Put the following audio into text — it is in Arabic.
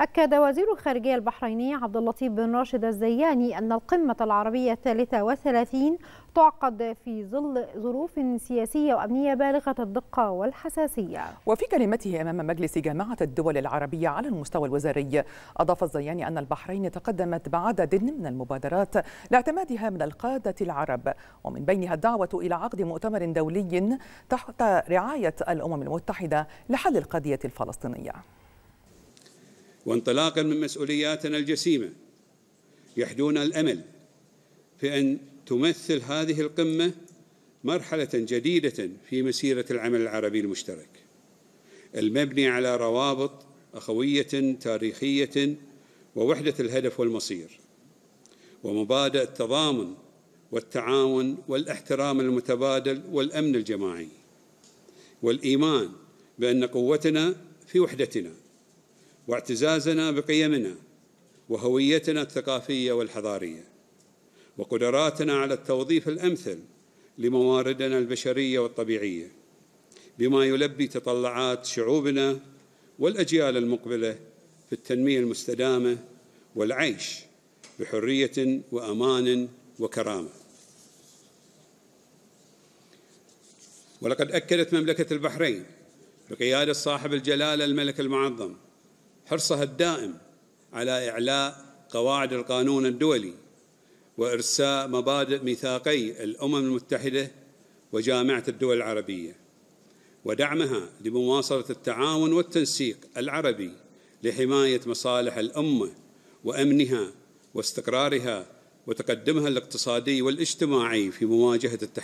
أكد وزير الخارجية البحريني عبد اللطيف بن راشد الزياني أن القمة العربية الثالثة والثلاثين تعقد في ظل ظروف سياسية وأمنية بالغة الدقة والحساسية وفي كلمته أمام مجلس جامعة الدول العربية على المستوى الوزاري أضاف الزياني أن البحرين تقدمت بعدد من المبادرات لاعتمادها من القادة العرب ومن بينها الدعوة إلى عقد مؤتمر دولي تحت رعاية الأمم المتحدة لحل القضية الفلسطينية وانطلاقا من مسؤولياتنا الجسيمه يحدونا الامل في ان تمثل هذه القمه مرحله جديده في مسيره العمل العربي المشترك المبني على روابط اخويه تاريخيه ووحده الهدف والمصير ومبادئ التضامن والتعاون والاحترام المتبادل والامن الجماعي والايمان بان قوتنا في وحدتنا واعتزازنا بقيمنا وهويتنا الثقافيه والحضاريه وقدراتنا على التوظيف الامثل لمواردنا البشريه والطبيعيه بما يلبي تطلعات شعوبنا والاجيال المقبله في التنميه المستدامه والعيش بحريه وامان وكرامه ولقد اكدت مملكه البحرين بقياده صاحب الجلاله الملك المعظم حرصها الدائم على إعلاء قواعد القانون الدولي وإرساء مبادئ ميثاقي الأمم المتحدة وجامعة الدول العربية ودعمها لمواصلة التعاون والتنسيق العربي لحماية مصالح الأمة وأمنها واستقرارها وتقدمها الاقتصادي والاجتماعي في مواجهة التحديات